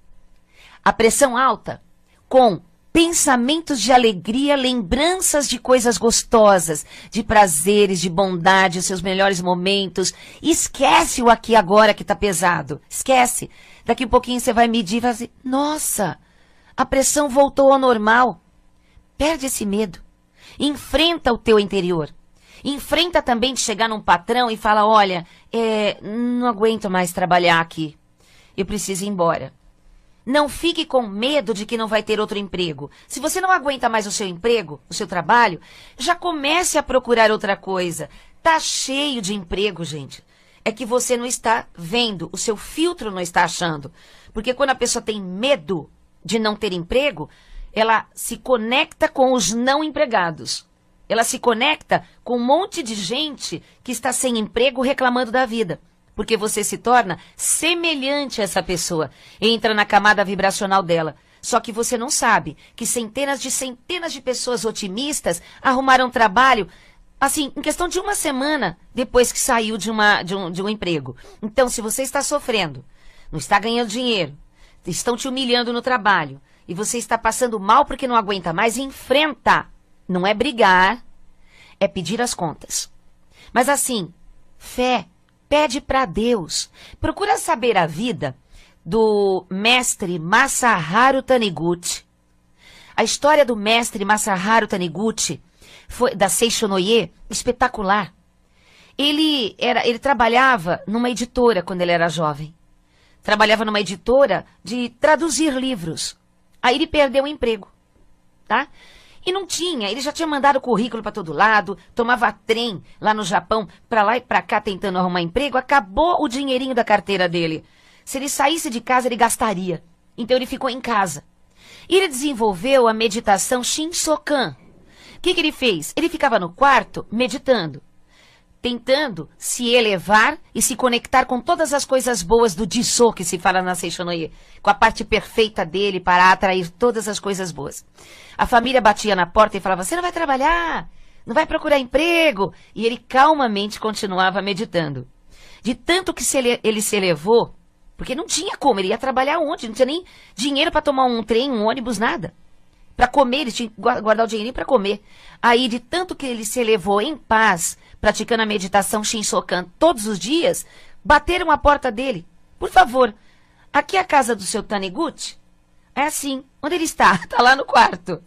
a pressão alta com pensamentos de alegria, lembranças de coisas gostosas, de prazeres, de bondade, os seus melhores momentos. Esquece o aqui agora que está pesado. Esquece. Daqui um pouquinho você vai medir e vai dizer, nossa, a pressão voltou ao normal. Perde esse medo. Enfrenta o teu interior. Enfrenta também de chegar num patrão e falar, olha, é, não aguento mais trabalhar aqui. Eu preciso ir embora. Não fique com medo de que não vai ter outro emprego. Se você não aguenta mais o seu emprego, o seu trabalho, já comece a procurar outra coisa. Tá cheio de emprego, gente. É que você não está vendo, o seu filtro não está achando. Porque quando a pessoa tem medo de não ter emprego, ela se conecta com os não empregados. Ela se conecta com um monte de gente que está sem emprego reclamando da vida. Porque você se torna semelhante a essa pessoa. Entra na camada vibracional dela. Só que você não sabe que centenas de centenas de pessoas otimistas arrumaram trabalho assim, em questão de uma semana depois que saiu de, uma, de, um, de um emprego. Então, se você está sofrendo, não está ganhando dinheiro, estão te humilhando no trabalho, e você está passando mal porque não aguenta mais, enfrenta. Não é brigar, é pedir as contas. Mas assim, fé, pede para Deus. Procura saber a vida do mestre Masaharu Taniguchi. A história do mestre Masaharu Taniguchi foi, da Seishonoye, espetacular. Ele era, ele trabalhava numa editora quando ele era jovem. Trabalhava numa editora de traduzir livros. Aí ele perdeu o emprego, tá? E não tinha, ele já tinha mandado currículo para todo lado, tomava trem lá no Japão, para lá e para cá tentando arrumar emprego, acabou o dinheirinho da carteira dele. Se ele saísse de casa, ele gastaria. Então ele ficou em casa. E ele desenvolveu a meditação Shinsokan. O que, que ele fez? Ele ficava no quarto meditando tentando se elevar e se conectar com todas as coisas boas do Dissô que se fala na Seixonoye, com a parte perfeita dele para atrair todas as coisas boas. A família batia na porta e falava: "Você não vai trabalhar? Não vai procurar emprego?" E ele calmamente continuava meditando. De tanto que se ele se elevou, porque não tinha como, ele ia trabalhar onde? Não tinha nem dinheiro para tomar um trem, um ônibus, nada. Para comer, ele tinha que guardar o dinheiro para comer. Aí, de tanto que ele se elevou em paz, praticando a meditação Shinsokan todos os dias, bateram a porta dele. Por favor, aqui é a casa do seu Taniguchi? É assim. Onde ele está? Está lá no quarto.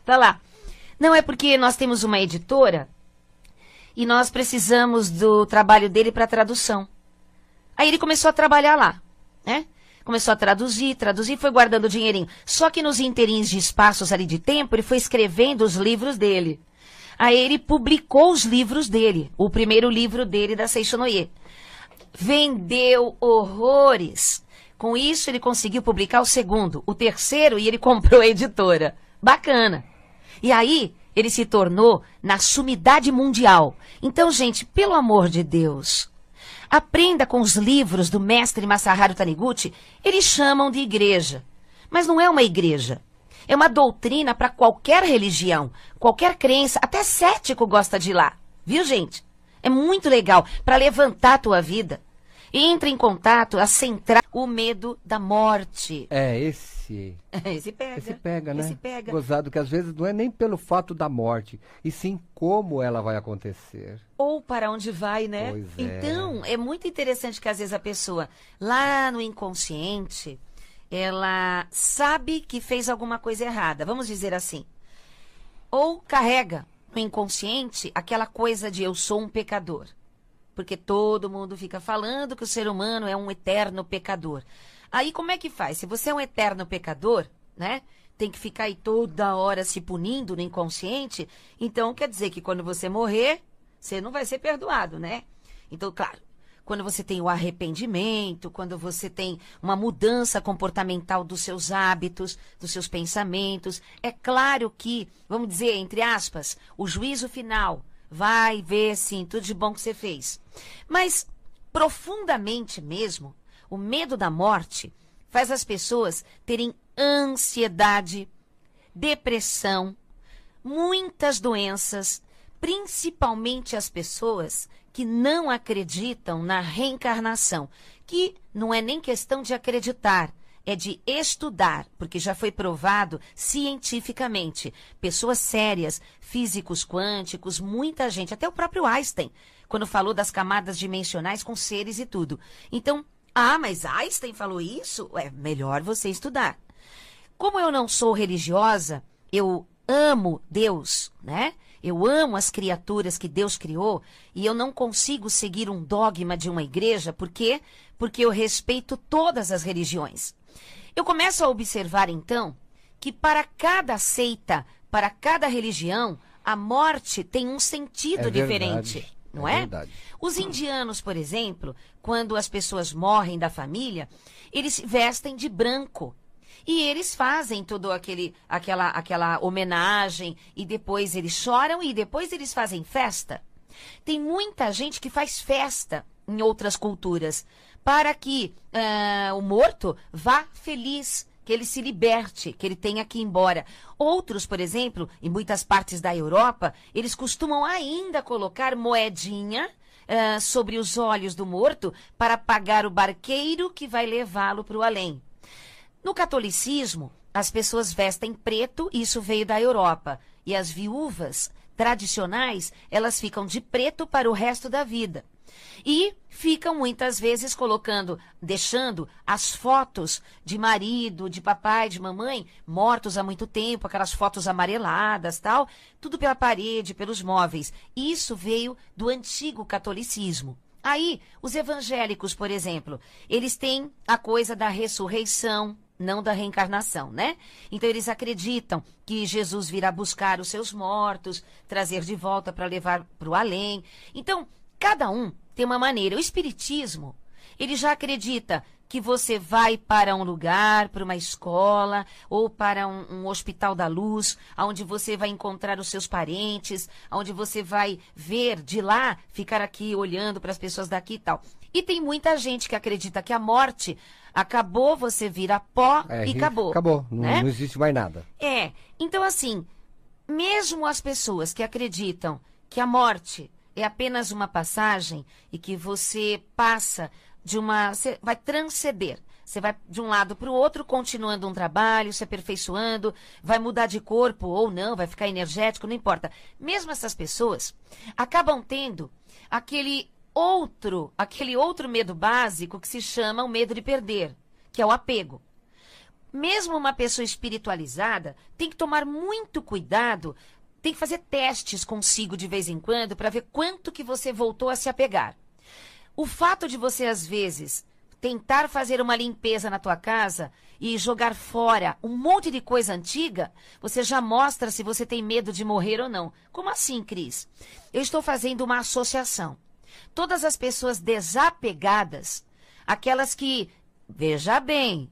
Está lá. Não, é porque nós temos uma editora e nós precisamos do trabalho dele para tradução. Aí ele começou a trabalhar lá, né? Começou a traduzir, traduzir, foi guardando o dinheirinho. Só que nos interins de espaços ali de tempo, ele foi escrevendo os livros dele. Aí ele publicou os livros dele, o primeiro livro dele da Seishonoye. Vendeu horrores. Com isso, ele conseguiu publicar o segundo, o terceiro, e ele comprou a editora. Bacana. E aí, ele se tornou na sumidade mundial. Então, gente, pelo amor de Deus, aprenda com os livros do mestre Masaharu Taniguchi, eles chamam de igreja. Mas não é uma igreja. É uma doutrina para qualquer religião, qualquer crença. Até cético gosta de ir lá. Viu, gente? É muito legal para levantar a tua vida. Entra em contato, a centrar o medo da morte. É, esse. Esse pega. Esse pega, né? Esse pega. Gozado, que às vezes não é nem pelo fato da morte, e sim como ela vai acontecer. Ou para onde vai, né? Pois é. então, é muito interessante que às vezes a pessoa, lá no inconsciente, ela sabe que fez alguma coisa errada, vamos dizer assim. Ou carrega no inconsciente aquela coisa de eu sou um pecador. Porque todo mundo fica falando que o ser humano é um eterno pecador. Aí como é que faz? Se você é um eterno pecador, né? Tem que ficar aí toda hora se punindo no inconsciente. Então quer dizer que quando você morrer, você não vai ser perdoado, né? Então, claro, quando você tem o arrependimento, quando você tem uma mudança comportamental dos seus hábitos, dos seus pensamentos. É claro que, vamos dizer, entre aspas, o juízo final vai ver sim tudo de bom que você fez. Mas profundamente mesmo, o medo da morte faz as pessoas terem ansiedade, depressão, muitas doenças, principalmente as pessoas que não acreditam na reencarnação, que não é nem questão de acreditar, é de estudar, porque já foi provado cientificamente. Pessoas sérias, físicos quânticos, muita gente, até o próprio Einstein, quando falou das camadas dimensionais com seres e tudo. Então, ah, mas Einstein falou isso? É melhor você estudar. Como eu não sou religiosa, eu amo Deus, né? Eu amo as criaturas que Deus criou e eu não consigo seguir um dogma de uma igreja, por quê? Porque eu respeito todas as religiões. Eu começo a observar então que para cada seita, para cada religião, a morte tem um sentido é diferente. Não é? é? Os indianos, por exemplo, quando as pessoas morrem da família, eles se vestem de branco e eles fazem todo aquele aquela aquela homenagem e depois eles choram e depois eles fazem festa. Tem muita gente que faz festa em outras culturas para que uh, o morto vá feliz que ele se liberte, que ele tenha que ir embora. Outros, por exemplo, em muitas partes da Europa, eles costumam ainda colocar moedinha uh, sobre os olhos do morto para pagar o barqueiro que vai levá-lo para o além. No catolicismo, as pessoas vestem preto, isso veio da Europa, e as viúvas tradicionais, elas ficam de preto para o resto da vida. E ficam muitas vezes colocando, deixando as fotos de marido, de papai, de mamãe, mortos há muito tempo, aquelas fotos amareladas, tal, tudo pela parede, pelos móveis. Isso veio do antigo catolicismo. Aí, os evangélicos, por exemplo, eles têm a coisa da ressurreição, não da reencarnação, né? Então eles acreditam que Jesus virá buscar os seus mortos, trazer de volta para levar para o além. Então, cada um tem uma maneira. O espiritismo, ele já acredita que você vai para um lugar, para uma escola ou para um, um, hospital da luz, onde você vai encontrar os seus parentes, onde você vai ver de lá, ficar aqui olhando para as pessoas daqui e tal. E tem muita gente que acredita que a morte Acabou, você vira pó é, e acabou. Acabou, né? não, não existe mais nada. É. Então, assim, mesmo as pessoas que acreditam que a morte é apenas uma passagem e que você passa de uma. Você vai transcender. Você vai de um lado para o outro, continuando um trabalho, se aperfeiçoando, vai mudar de corpo ou não, vai ficar energético, não importa. Mesmo essas pessoas acabam tendo aquele outro, aquele outro medo básico que se chama o medo de perder, que é o apego. Mesmo uma pessoa espiritualizada tem que tomar muito cuidado, tem que fazer testes consigo de vez em quando para ver quanto que você voltou a se apegar. O fato de você às vezes tentar fazer uma limpeza na tua casa e jogar fora um monte de coisa antiga, você já mostra se você tem medo de morrer ou não. Como assim, Cris? Eu estou fazendo uma associação. Todas as pessoas desapegadas, aquelas que, veja bem,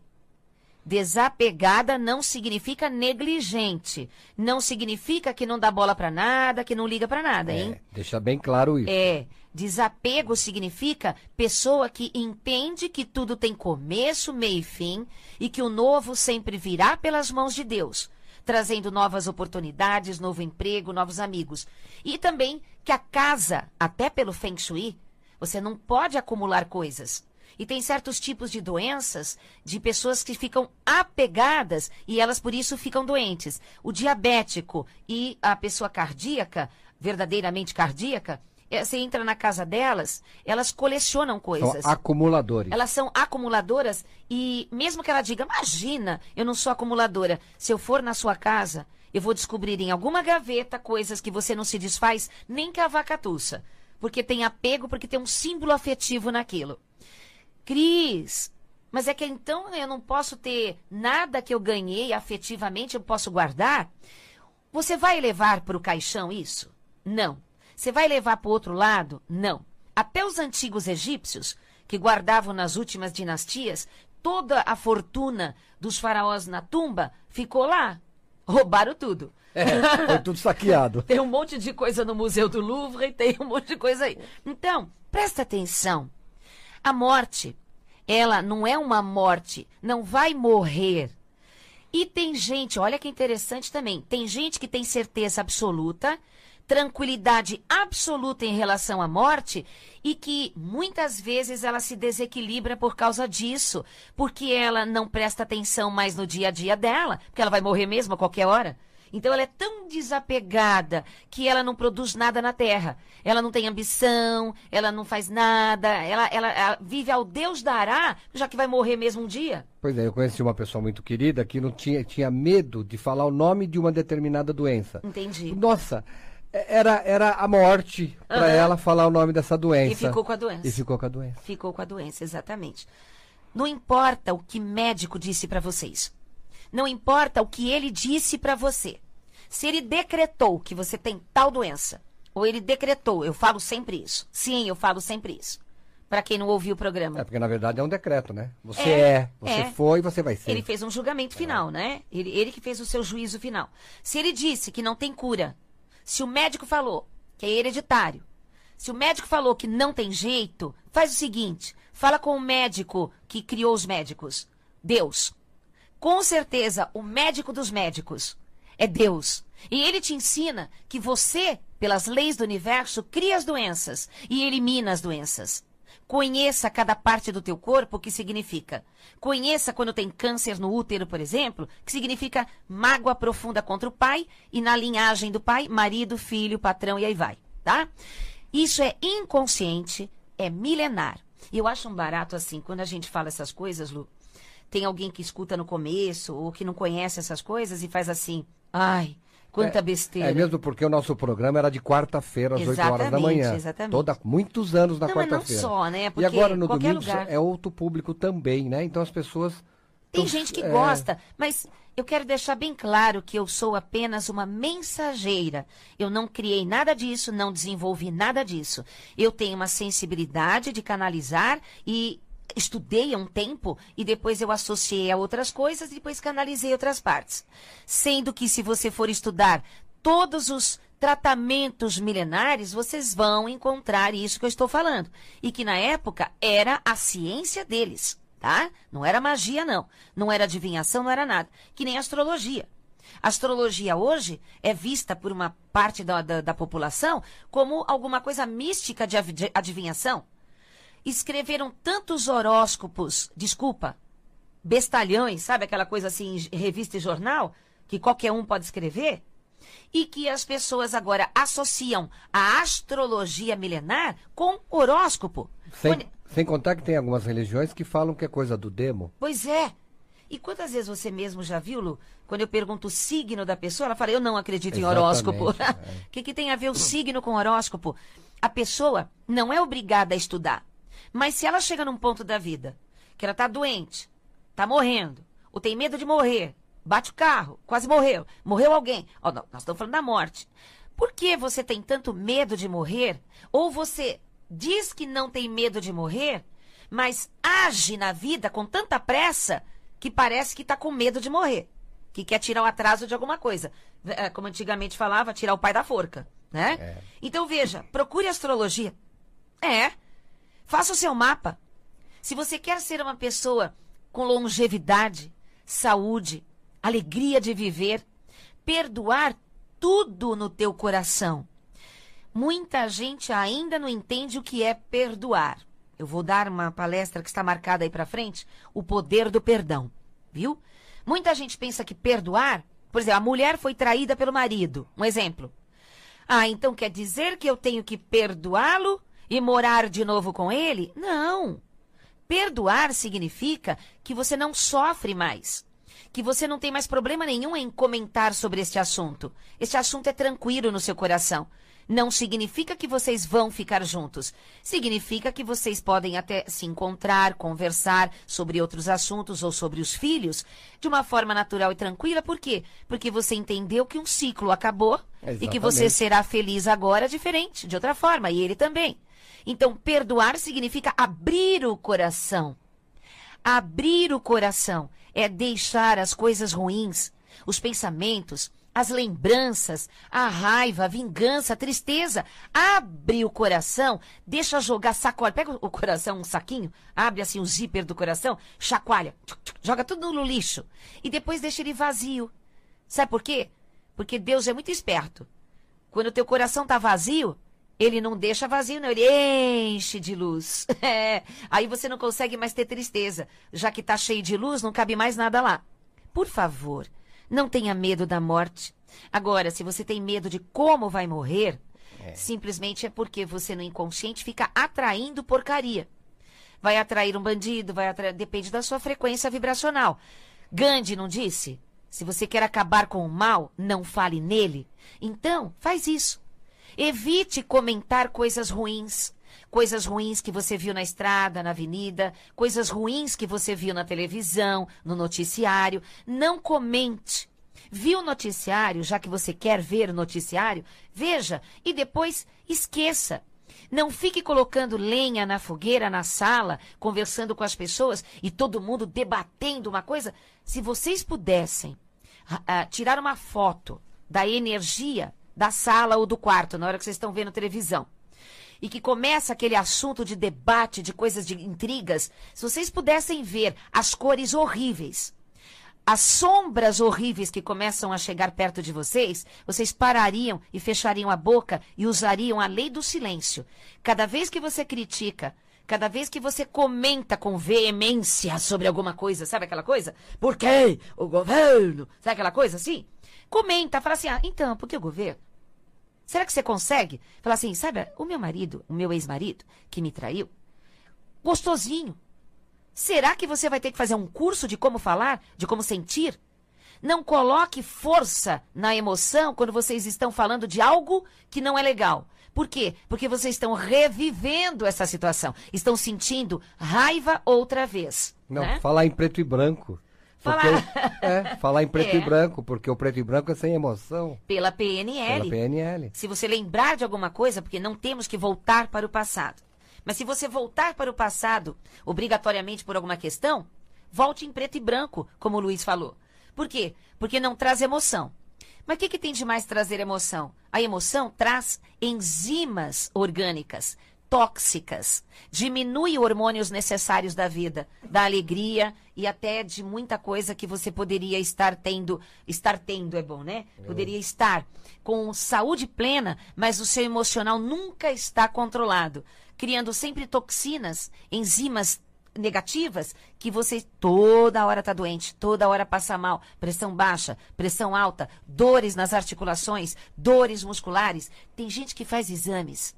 Desapegada não significa negligente, não significa que não dá bola para nada, que não liga para nada, é, hein? Deixa bem claro isso. É, desapego significa pessoa que entende que tudo tem começo, meio e fim e que o novo sempre virá pelas mãos de Deus trazendo novas oportunidades, novo emprego, novos amigos. E também que a casa, até pelo Feng Shui, você não pode acumular coisas. E tem certos tipos de doenças de pessoas que ficam apegadas e elas por isso ficam doentes. O diabético e a pessoa cardíaca, verdadeiramente cardíaca, é, você entra na casa delas, elas colecionam coisas. São acumuladores. Elas são acumuladoras e mesmo que ela diga, imagina, eu não sou acumuladora. Se eu for na sua casa, eu vou descobrir em alguma gaveta coisas que você não se desfaz nem que a vaca tussa, Porque tem apego, porque tem um símbolo afetivo naquilo. Cris, mas é que então eu não posso ter nada que eu ganhei afetivamente, eu posso guardar? Você vai levar para o caixão isso? Não. Você vai levar para o outro lado? Não. Até os antigos egípcios, que guardavam nas últimas dinastias toda a fortuna dos faraós na tumba, ficou lá. Roubaram tudo. É, foi tudo saqueado. tem um monte de coisa no Museu do Louvre, e tem um monte de coisa aí. Então, presta atenção. A morte, ela não é uma morte, não vai morrer. E tem gente, olha que interessante também, tem gente que tem certeza absoluta tranquilidade absoluta em relação à morte e que muitas vezes ela se desequilibra por causa disso, porque ela não presta atenção mais no dia a dia dela, porque ela vai morrer mesmo a qualquer hora. Então ela é tão desapegada que ela não produz nada na terra. Ela não tem ambição, ela não faz nada, ela, ela, ela vive ao Deus dará, já que vai morrer mesmo um dia. Pois é, eu conheci uma pessoa muito querida que não tinha, tinha medo de falar o nome de uma determinada doença. Entendi. Nossa, é, era, era a morte para uhum. ela falar o nome dessa doença. E ficou com a doença. E ficou com a doença. Ficou com a doença, exatamente. Não importa o que médico disse para vocês. Não importa o que ele disse para você. Se ele decretou que você tem tal doença, ou ele decretou, eu falo sempre isso. Sim, eu falo sempre isso. Para quem não ouviu o programa. É porque na verdade é um decreto, né? Você é, é, é. você é. foi, você vai ser. Ele fez um julgamento final, é. né? Ele, ele que fez o seu juízo final. Se ele disse que não tem cura, se o médico falou que é hereditário, se o médico falou que não tem jeito, faz o seguinte: fala com o médico que criou os médicos. Deus. Com certeza, o médico dos médicos é Deus. E ele te ensina que você, pelas leis do universo, cria as doenças e elimina as doenças. Conheça cada parte do teu corpo, o que significa. Conheça quando tem câncer no útero, por exemplo, que significa mágoa profunda contra o pai e na linhagem do pai, marido, filho, patrão e aí vai, tá? Isso é inconsciente, é milenar. E eu acho um barato assim, quando a gente fala essas coisas, Lu, tem alguém que escuta no começo ou que não conhece essas coisas e faz assim: "Ai, Quanta é, besteira. É mesmo porque o nosso programa era de quarta-feira às exatamente, 8 horas da manhã. Exatamente. Toda muitos anos na quarta-feira. Não só, né? Porque e agora no domingo lugar... é outro público também, né? Então as pessoas Tem gente que é... gosta, mas eu quero deixar bem claro que eu sou apenas uma mensageira. Eu não criei nada disso, não desenvolvi nada disso. Eu tenho uma sensibilidade de canalizar e estudei há um tempo e depois eu associei a outras coisas e depois canalizei outras partes. Sendo que se você for estudar todos os tratamentos milenares, vocês vão encontrar isso que eu estou falando. E que na época era a ciência deles, tá? Não era magia, não. Não era adivinhação, não era nada. Que nem astrologia. A astrologia hoje é vista por uma parte da, da, da população como alguma coisa mística de adivinhação escreveram tantos horóscopos, desculpa, bestalhões, sabe aquela coisa assim, revista e jornal, que qualquer um pode escrever? E que as pessoas agora associam a astrologia milenar com horóscopo. Sem, Quando... sem contar que tem algumas religiões que falam que é coisa do demo. Pois é. E quantas vezes você mesmo já viu, Lu, quando eu pergunto o signo da pessoa, ela fala, eu não acredito Exatamente, em horóscopo. O é. que, que tem a ver o signo com horóscopo? A pessoa não é obrigada a estudar. Mas se ela chega num ponto da vida que ela tá doente, tá morrendo, ou tem medo de morrer, bate o carro, quase morreu, morreu alguém. Oh, nós estamos falando da morte. Por que você tem tanto medo de morrer? Ou você diz que não tem medo de morrer, mas age na vida com tanta pressa que parece que está com medo de morrer, que quer tirar o atraso de alguma coisa. Eh, como antigamente falava, tirar o pai da forca, né? É. Então veja, procure astrologia. É, Faça o seu mapa. Se você quer ser uma pessoa com longevidade, saúde, alegria de viver, perdoar tudo no teu coração. Muita gente ainda não entende o que é perdoar. Eu vou dar uma palestra que está marcada aí para frente, o poder do perdão, viu? Muita gente pensa que perdoar, por exemplo, a mulher foi traída pelo marido, um exemplo. Ah, então quer dizer que eu tenho que perdoá-lo e morar de novo com ele? Não. Perdoar significa que você não sofre mais, que você não tem mais problema nenhum em comentar sobre este assunto. Este assunto é tranquilo no seu coração. Não significa que vocês vão ficar juntos. Significa que vocês podem até se encontrar, conversar sobre outros assuntos ou sobre os filhos de uma forma natural e tranquila. Por quê? Porque você entendeu que um ciclo acabou Exatamente. e que você será feliz agora diferente, de outra forma, e ele também. Então, perdoar significa abrir o coração. Abrir o coração é deixar as coisas ruins, os pensamentos, as lembranças, a raiva, a vingança, a tristeza. Abre o coração, deixa jogar, sacola. Pega o coração, um saquinho, abre assim o zíper do coração, chacoalha, tchuc, tchuc, joga tudo no lixo. E depois deixa ele vazio. Sabe por quê? Porque Deus é muito esperto. Quando o teu coração tá vazio, ele não deixa vazio, não. Ele enche de luz. É. Aí você não consegue mais ter tristeza. Já que está cheio de luz, não cabe mais nada lá. Por favor, não tenha medo da morte. Agora, se você tem medo de como vai morrer, é. simplesmente é porque você no inconsciente fica atraindo porcaria. Vai atrair um bandido, vai atrair... depende da sua frequência vibracional. Gandhi não disse? Se você quer acabar com o mal, não fale nele. Então, faz isso. Evite comentar coisas ruins. Coisas ruins que você viu na estrada, na avenida, coisas ruins que você viu na televisão, no noticiário. Não comente. Viu o noticiário, já que você quer ver o noticiário, veja e depois esqueça. Não fique colocando lenha na fogueira, na sala, conversando com as pessoas e todo mundo debatendo uma coisa. Se vocês pudessem uh, tirar uma foto da energia da sala ou do quarto, na hora que vocês estão vendo televisão. E que começa aquele assunto de debate, de coisas de intrigas. Se vocês pudessem ver as cores horríveis, as sombras horríveis que começam a chegar perto de vocês, vocês parariam e fechariam a boca e usariam a lei do silêncio. Cada vez que você critica, cada vez que você comenta com veemência sobre alguma coisa, sabe aquela coisa? Por quê? O governo? Sabe aquela coisa assim? comenta, fala assim, ah, então, porque o governo? Será que você consegue? Fala assim, sabe, o meu marido, o meu ex-marido, que me traiu, gostosinho. Será que você vai ter que fazer um curso de como falar, de como sentir? Não coloque força na emoção quando vocês estão falando de algo que não é legal. Por quê? Porque vocês estão revivendo essa situação. Estão sentindo raiva outra vez. Não, né? falar em preto e branco. Porque, falar... É, falar em preto é. e branco, porque o preto e branco é sem emoção. Pela PNL. Pela PNL. Se você lembrar de alguma coisa, porque não temos que voltar para o passado. Mas se você voltar para o passado, obrigatoriamente por alguma questão, volte em preto e branco, como o Luiz falou. Por quê? Porque não traz emoção. Mas o que, que tem de mais trazer emoção? A emoção traz enzimas orgânicas, tóxicas, diminui hormônios necessários da vida, da alegria e até de muita coisa que você poderia estar tendo, estar tendo é bom, né? É. Poderia estar com saúde plena, mas o seu emocional nunca está controlado, criando sempre toxinas, enzimas negativas que você toda hora tá doente, toda hora passa mal, pressão baixa, pressão alta, dores nas articulações, dores musculares. Tem gente que faz exames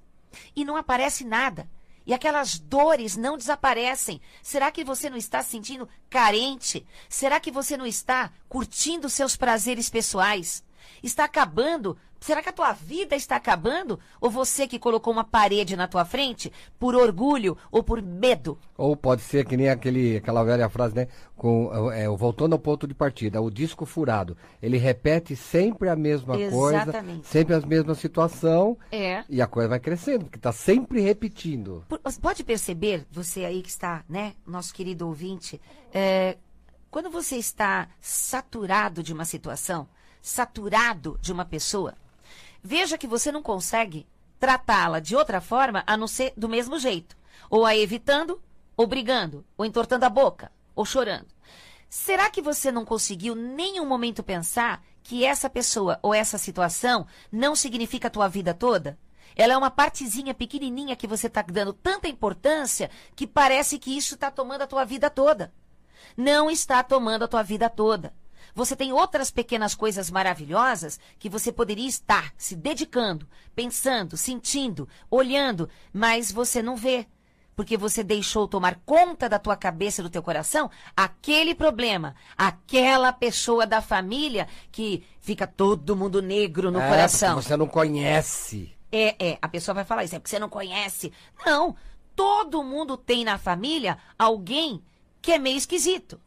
e não aparece nada. E aquelas dores não desaparecem. Será que você não está se sentindo carente? Será que você não está curtindo seus prazeres pessoais? Está acabando Será que a tua vida está acabando? Ou você que colocou uma parede na tua frente por orgulho ou por medo? Ou pode ser que nem aquele, aquela velha frase, né? Com, é, voltando ao ponto de partida, o disco furado. Ele repete sempre a mesma Exatamente. coisa, sempre a mesma situação. É. E a coisa vai crescendo, porque está sempre repetindo. Pode perceber, você aí que está, né? Nosso querido ouvinte, é, quando você está saturado de uma situação, saturado de uma pessoa, veja que você não consegue tratá-la de outra forma a não ser do mesmo jeito. Ou a evitando, ou brigando, ou entortando a boca, ou chorando. Será que você não conseguiu nenhum momento pensar que essa pessoa ou essa situação não significa a tua vida toda? Ela é uma partezinha pequenininha que você está dando tanta importância que parece que isso está tomando a tua vida toda. Não está tomando a tua vida toda. Você tem outras pequenas coisas maravilhosas que você poderia estar se dedicando, pensando, sentindo, olhando, mas você não vê. Porque você deixou tomar conta da tua cabeça e do teu coração aquele problema, aquela pessoa da família que fica todo mundo negro no é, coração. Você não conhece. É, é, a pessoa vai falar isso, é porque você não conhece. Não, todo mundo tem na família alguém que é meio esquisito.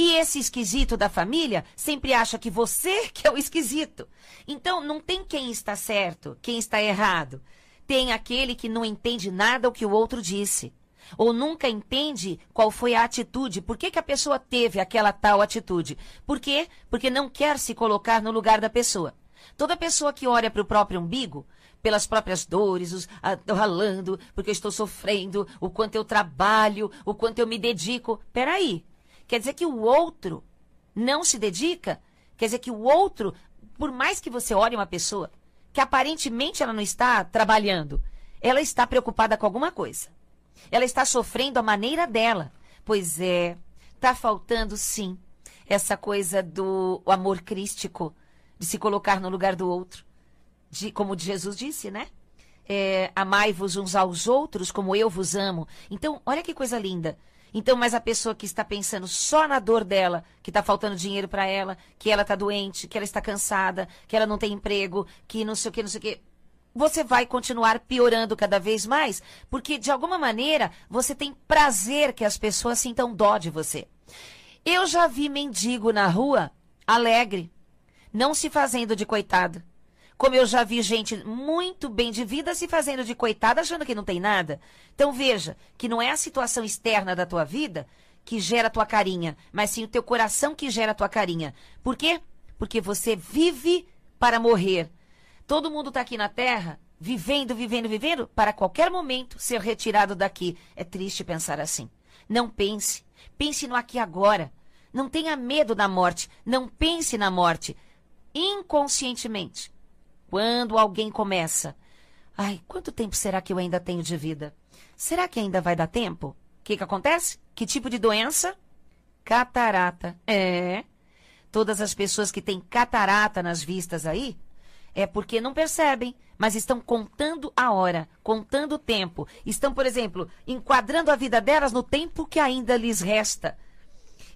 E esse esquisito da família sempre acha que você que é o esquisito. Então não tem quem está certo, quem está errado. Tem aquele que não entende nada o que o outro disse. Ou nunca entende qual foi a atitude, por que, que a pessoa teve aquela tal atitude. Por quê? Porque não quer se colocar no lugar da pessoa. Toda pessoa que olha para o próprio umbigo, pelas próprias dores, os a, ralando, porque eu estou sofrendo, o quanto eu trabalho, o quanto eu me dedico. Peraí, Quer dizer que o outro não se dedica? Quer dizer que o outro, por mais que você olhe uma pessoa que aparentemente ela não está trabalhando, ela está preocupada com alguma coisa. Ela está sofrendo a maneira dela. Pois é, está faltando sim essa coisa do amor crístico, de se colocar no lugar do outro. De, como Jesus disse, né? É, Amai-vos uns aos outros como eu vos amo. Então, olha que coisa linda. Então, mas a pessoa que está pensando só na dor dela, que está faltando dinheiro para ela, que ela está doente, que ela está cansada, que ela não tem emprego, que não sei o que, não sei o que, você vai continuar piorando cada vez mais, porque de alguma maneira você tem prazer que as pessoas sintam dó de você. Eu já vi mendigo na rua alegre, não se fazendo de coitado. Como eu já vi gente muito bem de vida se fazendo de coitada achando que não tem nada. Então veja que não é a situação externa da tua vida que gera a tua carinha, mas sim o teu coração que gera a tua carinha. Por quê? Porque você vive para morrer. Todo mundo está aqui na Terra vivendo, vivendo, vivendo, para qualquer momento ser retirado daqui. É triste pensar assim. Não pense. Pense no aqui e agora. Não tenha medo da morte. Não pense na morte. Inconscientemente, quando alguém começa, ai, quanto tempo será que eu ainda tenho de vida? Será que ainda vai dar tempo? O que, que acontece? Que tipo de doença? Catarata. É. Todas as pessoas que têm catarata nas vistas aí, é porque não percebem, mas estão contando a hora, contando o tempo. Estão, por exemplo, enquadrando a vida delas no tempo que ainda lhes resta.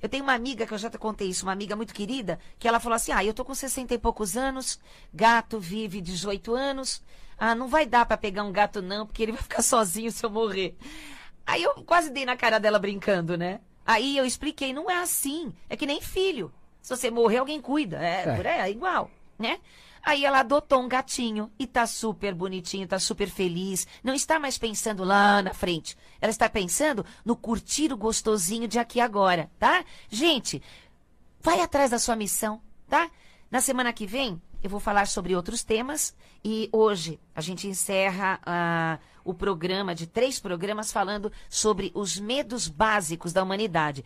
Eu tenho uma amiga, que eu já te contei isso, uma amiga muito querida, que ela falou assim: ah, eu tô com 60 e poucos anos, gato vive 18 anos, ah, não vai dar para pegar um gato não, porque ele vai ficar sozinho se eu morrer. Aí eu quase dei na cara dela brincando, né? Aí eu expliquei: não é assim, é que nem filho. Se você morrer, alguém cuida, é, é. por aí, é igual, né? Aí ela adotou um gatinho e tá super bonitinho, tá super feliz. Não está mais pensando lá na frente. Ela está pensando no curtir o gostosinho de aqui agora, tá? Gente, vai atrás da sua missão, tá? Na semana que vem eu vou falar sobre outros temas e hoje a gente encerra ah, o programa de três programas falando sobre os medos básicos da humanidade.